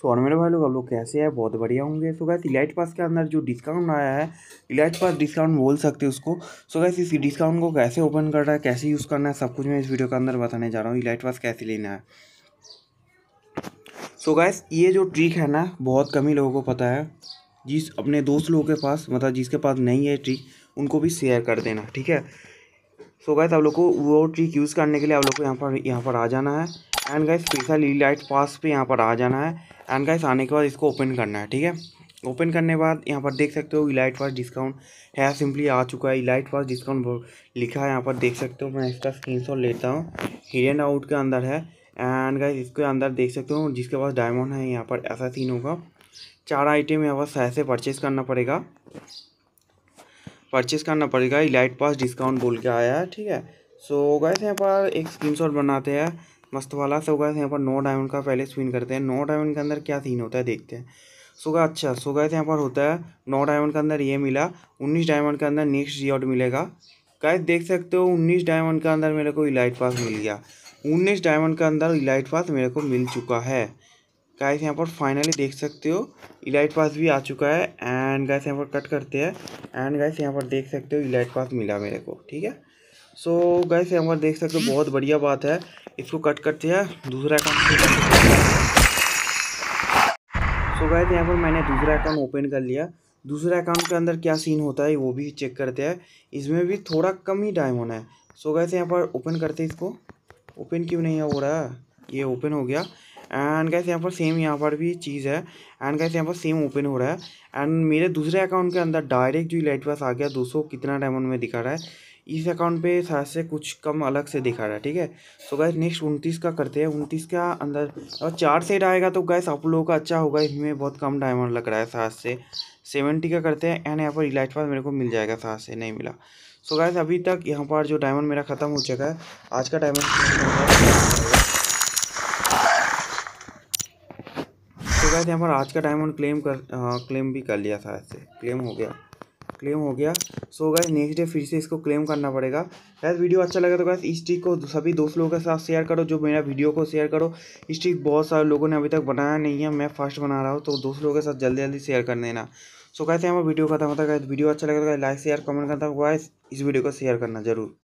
सो और मेरे भाई लोग आप लोग कैसे हैं बहुत बढ़िया होंगे सो गैस इलाइट पास के अंदर जो डिस्काउंट आया है इलाइट पास डिस्काउंट बोल सकते हैं उसको सो गैस इस डिस्काउंट को कैसे ओपन करना है कैसे यूज़ करना है सब कुछ मैं इस वीडियो के अंदर बताने जा रहा हूँ इलाइट पास कैसे लेना है सो गैस ये जो ट्रिक है ना बहुत कम ही लोगों को पता है जिस अपने दोस्त लोगों के पास मतलब जिसके पास नहीं है ट्रिक उनको भी शेयर कर देना ठीक है सो गैस आप लोग को वो ट्रिक यूज़ करने के लिए आप लोग को यहाँ पर यहाँ पर आ जाना है and guys special elite pass पे यहाँ पर आ जाना है एंड गाइस आने के बाद इसको ओपन करना है ठीक है ओपन करने के बाद यहाँ पर देख सकते हो ई लाइट पास डिस्काउंट है सिंपली आ चुका है ई लाइट पास डिस्काउंट लिखा है यहाँ पर देख सकते हो मैं इसका स्क्रीन लेता हूँ हिडन आउट के अंदर है एंड गाइस इसके अंदर देख सकते हो जिसके पास डायमंड है यहाँ पर ऐसा सीन होगा चार आइटम यहाँ पर सह परचेज़ करना पड़ेगा परचेज़ करना पड़ेगा ई लाइट पास डिस्काउंट बोल के आया है ठीक है सो गाइस यहाँ पर एक स्क्रीनशॉट बनाते हैं मस्त वाला सो होगा यहाँ पर नौ डायमंड का पहले स्पिन करते हैं नौ डायमंड के अंदर क्या सीन होता है देखते हैं सोगा अच्छा सो सोगा यहाँ पर होता है नौ डायमंड के अंदर ये मिला उन्नीस डायमंड के अंदर नेक्स्ट जी मिलेगा गाइस देख सकते हो उन्नीस डायमंड के अंदर मेरे को इलाइट पास मिल गया उन्नीस डायमंड के अंदर इलाइट पास मेरे को मिल चुका है गाइस यहाँ पर फाइनली देख सकते हो इलाइट पास भी आ चुका है एंड गाइस यहाँ पर कट करते हैं एंड गाइस यहाँ पर देख सकते हो इलाइट पास मिला मेरे को ठीक है सो गए गैस ये हमारे देख सकते हो बहुत बढ़िया बात है इसको कट करते हैं दूसरा अकाउंट सो गैस यहाँ पर मैंने दूसरा अकाउंट ओपन कर लिया दूसरे अकाउंट के अंदर क्या सीन होता है वो भी चेक करते हैं इसमें भी थोड़ा कम ही टाइम होना है सो गैस यहाँ पर ओपन करते इसको ओपन क्यों नहीं हो रहा है ये ओपन हो गया एंड गैस यहाँ पर सेम यहाँ पर भी चीज़ है एंड गैस यहाँ पर सेम ओपन हो रहा है एंड मेरे दूसरे अकाउंट के अंदर डायरेक्ट जो लाइट पास आ गया दो कितना डायमंड में दिखा रहा है इस अकाउंट पे शायद से कुछ कम अलग से दिखा रहा है ठीक है सो गैस नेक्स्ट उनतीस का करते हैं उनतीस का अंदर और चार सेट आएगा तो गैस आप लोगों का अच्छा होगा इसमें बहुत कम डायमंड लग रहा है शायद से सेवेंटी का करते हैं एंड यहाँ पर इलाइट पास मेरे को मिल जाएगा शायद से नहीं मिला सो गैस अभी तक यहाँ पर जो डायमंड मेरा ख़त्म हो चुका है आज का डायमंड तो गैस यहाँ पर आज का डायमंड क्लेम कर क्लेम हाँ, भी कर लिया शायद से क्लेम हो गया क्लेम हो गया सो गैस नेक्स्ट डे फिर से इसको क्लेम करना पड़ेगा गैस वीडियो अच्छा लगा तो गैस इस ट्रिक को सभी दोस्त लोगों के साथ शेयर करो जो मेरा वीडियो को शेयर करो इस ट्रिक बहुत सारे लोगों ने अभी तक बनाया नहीं है मैं फर्स्ट बना रहा हूँ तो दोस्त लोगों के साथ जल्दी जल्दी शेयर कर देना सो कहते हैं हमारा वीडियो खत्म होता है वीडियो अच्छा लगेगा लाइक शेयर कमेंट करता हूँ इस वीडियो को शेयर करना जरूर